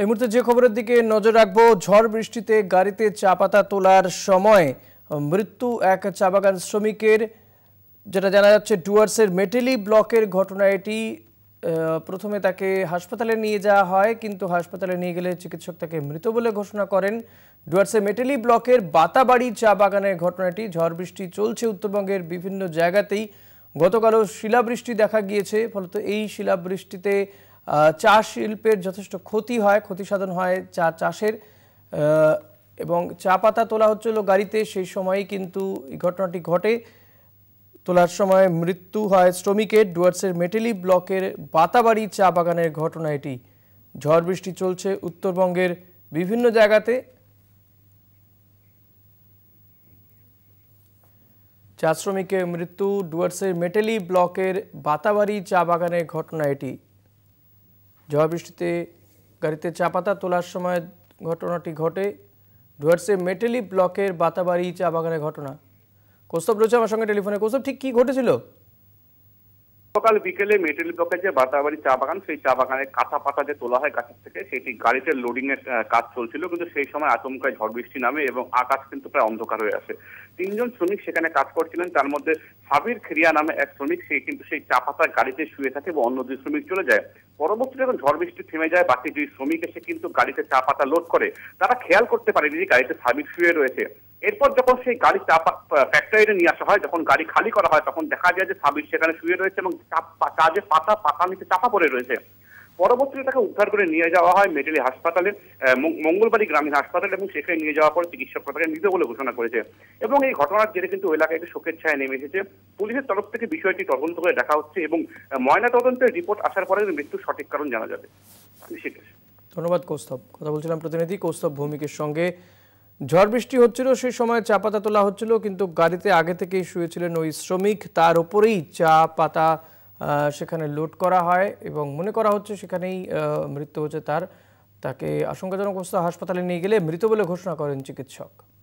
এই মুহূর্তে যে খবরের দিকে নজর রাখবো ঝড় বৃষ্টিতে গাড়িতে চা পাতা তোলার সময় মৃত্যু এক চা বাগান শ্রমিকের যেটা জানা যাচ্ছে ডুয়ার্সের মেটেলি ব্লকের ঘটনা এটি প্রথমে তাকে হাসপাতালে নিয়ে যাওয়া হয় কিন্তু হাসপাতালে নিয়ে গেলে চিকিৎসক তাকে মৃত বলে ঘোষণা করেন ডুয়ার্সের মেটেলি ব্লকের বাতাবাড়ি চা বাগানের ঘটনাটি ঝড় বৃষ্টি চলছে উত্তরবঙ্গের বিভিন্ন জায়গাতেই গতকালও শিলাবৃষ্টি দেখা গিয়েছে ফলত এই শিলাবৃষ্টিতে চা শিল্পের যথেষ্ট ক্ষতি হয় ক্ষতি সাধন হয় চা চাষের এবং চা পাতা তোলা হচ্ছিল গাড়িতে সেই সময়ই কিন্তু এই ঘটনাটি ঘটে তোলার সময় মৃত্যু হয় শ্রমিকের ডুয়ার্সের মেটেলি ব্লকের বাতাবাড়ি চা বাগানের ঘটনা এটি ঝড় বৃষ্টি চলছে উত্তরবঙ্গের বিভিন্ন জায়গাতে চা শ্রমিকের মৃত্যু ডুয়ার্সের মেটেলি ব্লকের বাতাবাড়ি চা বাগানের ঘটনা এটি বৃষ্টিতে গাড়িতে চাপাতা তোলার সময় ঘটনাটি ঘটে ডুয়ার্সে মেটেলি ব্লকের বাতাবাড়ি চা বাগানের ঘটনা কৌস্তব রয়েছে আমার সঙ্গে টেলিফোনে কৌস্তব ঠিক কী ঘটেছিল সকাল বিকেলে মেটেল ব্লকের যে বাতাবাড়ি চা বাগান সেই চা বাগানের কাঁথা পাতা যে তোলা হয় গাছের থেকে সেটি গাড়িতে লোডিং এর কাজ চলছিল কিন্তু সেই সময় আচমকায় ঝড় বৃষ্টি নামে এবং আকাশ কিন্তু প্রায় অন্ধকার হয়ে আসে তিনজন শ্রমিক সেখানে কাজ করছিলেন তার মধ্যে সাবির খেরিয়া নামে এক শ্রমিক সে কিন্তু সেই চা পাতার গাড়িতে শুয়ে থাকে এবং অন্য দুই শ্রমিক চলে যায় পরবর্তীতে যখন ঝড় বৃষ্টি থেমে যায় বাকি দুই শ্রমিক এসে কিন্তু গাড়িতে চা পাতা লোড করে তারা খেয়াল করতে পারেনি যে গাড়িতে সাবির শুয়ে রয়েছে এরপর যখন সেই গাড়ি চাপা ফ্যাক্টরিতে নিয়ে আসা হয় যখন গাড়ি খালি করা হয় তখন দেখা যায় যে সাবির সেখানে শুয়ে রয়েছে এবং তার যে পাতা পাতা নিচে চাপা পড়ে রয়েছে পরবর্তীতে তাকে উদ্ধার করে নিয়ে যাওয়া হয় মেটেলি হাসপাতালে মঙ্গলবাড়ি গ্রামীণ হাসপাতালে এবং সেখানে নিয়ে যাওয়ার পর চিকিৎসকরা তাকে মৃত বলে ঘোষণা করেছে এবং এই ঘটনার জেরে কিন্তু এলাকায় একটি শোকের ছায় নেমে এসেছে পুলিশের তরফ থেকে বিষয়টি তদন্ত করে দেখা হচ্ছে এবং ময়না তদন্তের রিপোর্ট আসার পরে মৃত্যুর সঠিক কারণ জানা যাবে ধন্যবাদ কৌস্তব কথা বলছিলাম প্রতিনিধি কৌস্তব ভৌমিকের সঙ্গে ঝড় বৃষ্টি হচ্ছিল সেই সময় চা পাতা তোলা হচ্ছিল কিন্তু গাড়িতে আগে থেকেই শুয়েছিলেন ওই শ্রমিক তার উপরেই চা পাতা সেখানে লোড করা হয় এবং মনে করা হচ্ছে সেখানেই মৃত্যু হচ্ছে তার তাকে আশঙ্কাজনক অবস্থা হাসপাতালে নিয়ে গেলে মৃত বলে ঘোষণা করেন চিকিৎসক